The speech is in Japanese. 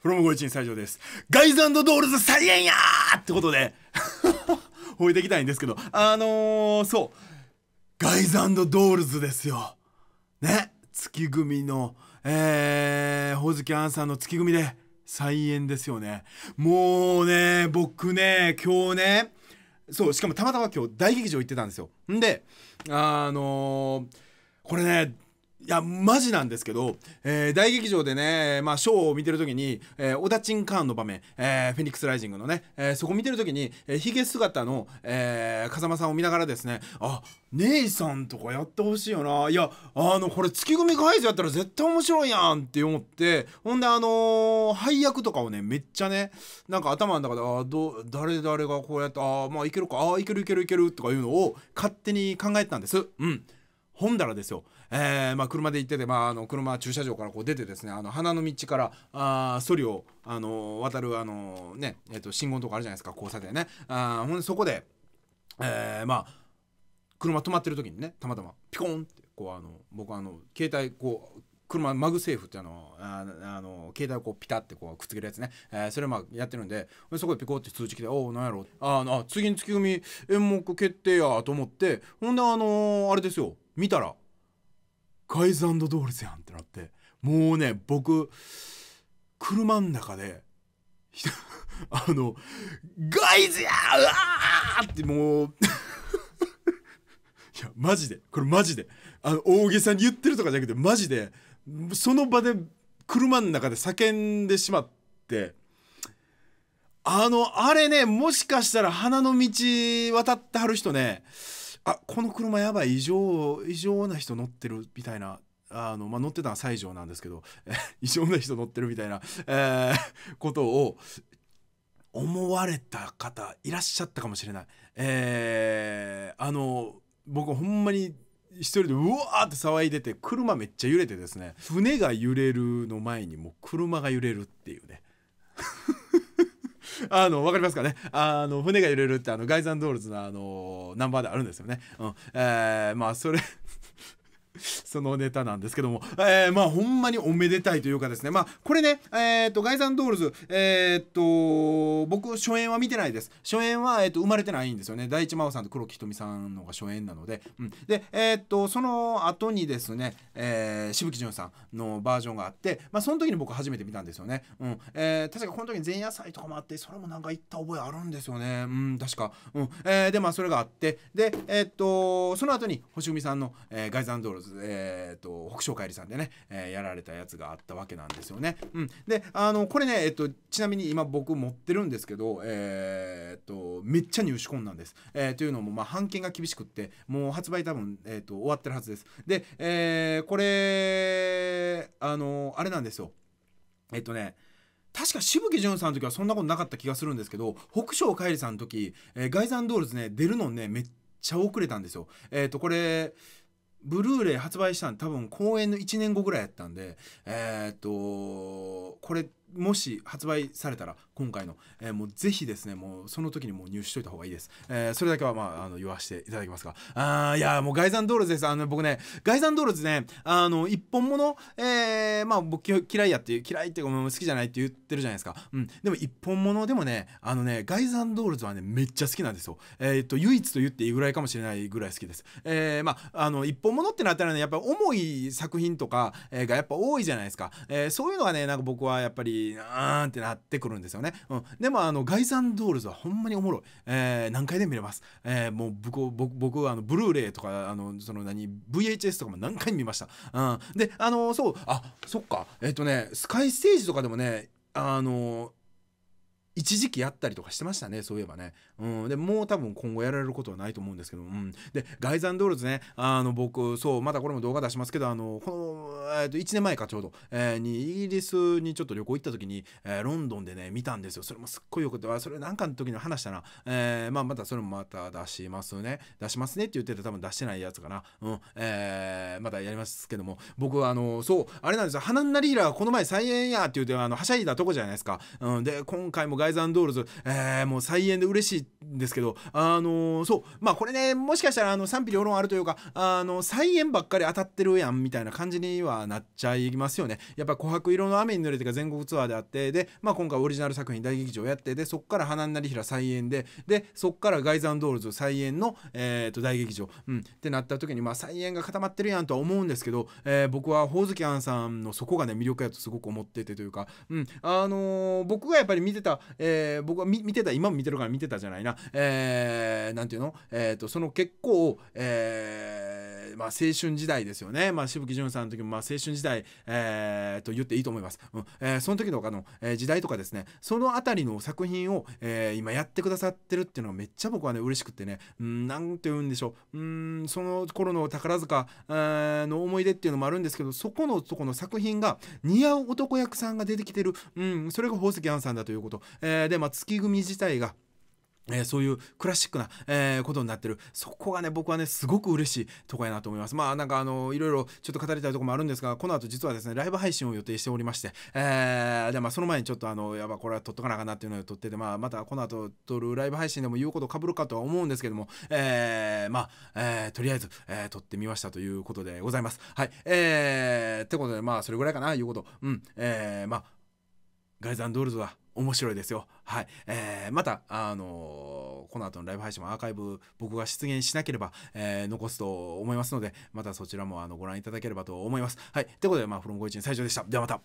フロムゴイチン最上です。ガイズドールズ再演やってことで吠え ていきたいんですけど、あのー、そう、ガイズドールズですよ。ね、月組の、えー、ほずきあんさんの月組で再演ですよね。もうね、僕ね、今日ね、そう、しかもたまたま今日大劇場行ってたんですよ。んで、あのー、これね、いやマジなんですけど、えー、大劇場でね、まあ、ショーを見てる時に、えー、オダチン・カーンの場面、えー、フェニックス・ライジングのね、えー、そこ見てる時に、えー、ヒゲ姿の、えー、風間さんを見ながらですねあ姉さんとかやってほしいよないやあのこれ月組会場やったら絶対面白いやんって思ってほんであのー、配役とかをねめっちゃねなんか頭の中であど誰誰がこうやってあまあいけるかあいけるいけるいけるとかいうのを勝手に考えてたんです。うんほんだらですよ、えーまあ、車で行ってて、まあ、あの車駐車場からこう出てですねあの花の道からあソリを、あの渡る、あのねえー、と信号のとこあるじゃないですか交差点ねあほんでそこで、えー、まあ車止まってる時にねたまたまピコンってこうあの僕はあの携帯こう車マグセーフっていうのああの携帯をこうピタってこうくっつけるやつね、えー、それまあやってるんでそこでピコって通知来て「おおんやろああ次の月組演目決定や」と思ってほんであのー、あれですよ見たら「カイズドールズやん」ってなってもうね僕車ん中で あの「ガイズやうわー!」ってもういやマジでこれマジであの大げさに言ってるとかじゃなくてマジで。その場で車の中で叫んでしまってあのあれねもしかしたら花の道渡ってはる人ねあこの車やばい異常異常な人乗ってるみたいなあの、まあ、乗ってたのは西条なんですけど 異常な人乗ってるみたいな、えー、ことを思われた方いらっしゃったかもしれない。えー、あの僕ほんまに一人でうわーって騒いでて車めっちゃ揺れてですね船が揺れるの前にもう車が揺れるっていうね あの、分かりますかねあの、船が揺れるって、あの、ガイザンドールズの、あの、ナンバーであるんですよね。うん。えー、まあ、それそのネタなんですけども、えー、まあほんまにおめでたいというかですねまあこれねえっ、とガイザンドールズえっ、と僕初演は見てないです初演は、えーと、と生まれてないんですよね第一真央さんと黒木瞳さんのが初演なので、うん、でえっ、とその後にですね、えー、渋木淳さんのバージョンがあって、まあ、その時に僕初めて見たんですよね、うんえー、確かこの時に前夜祭とかもあってそれもなんか行った覚えあるんですよねうん確か、うんえー、でまあそれがあってでえっ、とその後に星組さんの、えー、ガイザンドールズ、えーえー、と、北昇海りさんでね、えー、やられたやつがあったわけなんですよね。うん。で、あの、これね、えっ、と、ちなみに今僕持ってるんですけど、えっ、と、めっちゃ入手困難です。えというのも、まあ、判件が厳しくって、もう発売多分、えっ、と、終わってるはずです。で、えこれ、あの、あれなんですよ。えっ、とね、確か渋木んさんの時はそんなことなかった気がするんですけど北昇海りさんの時、えー、ガイザンドールズね出るのねめっちゃ遅れたんですよ。えっ、ー、とこれブルーレイ発売したの多分公演の1年後ぐらいやったんでえー、っとこれもし発売されたら今回の、えー、もうぜひですねもうその時にもう入手しといた方がいいです、えー、それだけはまああの言わせていただきますがあいやもう外山道路ルズですあの僕ね外山道路ルズねあの一本物、えー、まあ僕嫌いやっていう嫌いっていうか好きじゃないって言ってるじゃないですか、うん、でも一本物でもねあのね外山道路ルズはねめっちゃ好きなんですよえっと唯一と言っていいぐらいかもしれないぐらい好きです、えまああの一本物ってなったらねやっぱり重い作品とかがやっぱ多いじゃないですか、えそういうのがねなんか僕はやっぱりりーってなってくるんですよね、うん、でもあのガインドールズはほんまにおもろい、えー、何回でも見れます、えー、もう僕僕はあのブルーレイとかあのその何 VHS とかも何回も見ました、うん、であのそうあそっかえっ、ー、とねスカイステージとかでもねあの一時期やったりとかしてましたね、そういえばね。うん、でもう多分今後やられることはないと思うんですけど、うん、で、ドールズね、あの僕、そう、またこれも動画出しますけど、あのこの、えー、と1年前かちょうど、えー、にイギリスにちょっと旅行行った時に、えー、ロンドンでね、見たんですよ。それもすっごいよくて、それなんかの時に話したな、えー、まあ、またそれもまた出しますね、出しますねって言ってて、多分出してないやつかな、うん、えー、またやりますけども、僕、あの、そう、あれなんですよ、花んなリーラー、この前再演やって言って、あのはしゃいだとこじゃないですか。うん、で、今回もライザンドールズ、えー、もう再演で嬉しいんですけど、あのー、そう、まあこれね、もしかしたらあの賛否両論あるというか、あの、再演ばっかり当たってるやんみたいな感じにはなっちゃいますよね。やっぱ琥珀色の雨に濡れてが全国ツアーであって、で、まあ今回オリジナル作品大劇場やって、で、そっから花になりひら再演で、で、そっからガイザンドールズ再演の、えっ、ー、と、大劇場、うん、ってなった時に、まあ再演が固まってるやんとは思うんですけど、えー、僕はほおずきあんさんのそこがね、魅力やとすごく思っててというか、うん、あのー、僕がやっぱり見てた、えー、僕は見てた今も見てるから見てたじゃないな、えー、なんていうの、えーと、とその結構、えーえまあ、青春時代ですよね、まあ、渋木淳さんの時も、まあ、青春時代、えー、と言っていいと思います、うんえー、その時とかの、えー、時代とかですねその辺りの作品を、えー、今やってくださってるっていうのがめっちゃ僕はね嬉しくってねうんなんて言うんでしょううんその頃の宝塚、えー、の思い出っていうのもあるんですけどそこのそこの作品が似合う男役さんが出てきてる、うん、それが宝石杏さんだということ、えー、で、まあ、月組自体がえー、そういうクラシックな、えー、ことになってる。そこがね、僕はね、すごく嬉しいとこやなと思います。まあ、なんかあの、いろいろちょっと語りたいとこもあるんですが、この後実はですね、ライブ配信を予定しておりまして、えー、で、まあ、その前にちょっとあの、やば、これは撮っとかなあかんなっていうのを撮ってて、まあ、またこの後撮るライブ配信でも言うことかぶるかとは思うんですけども、えー、まあ、えー、とりあえず、えー、撮ってみましたということでございます。はい。えー、ってことで、まあ、それぐらいかな、言うこと。うん。えー、まあ、ガインドールズは、面白いですよ。はい。えー、また、あのー、この後のライブ配信もアーカイブ、僕が出現しなければ、えー、残すと思いますので、またそちらもあのご覧いただければと思います。はい。ということで、まあ、フロム51最初でした。ではまた。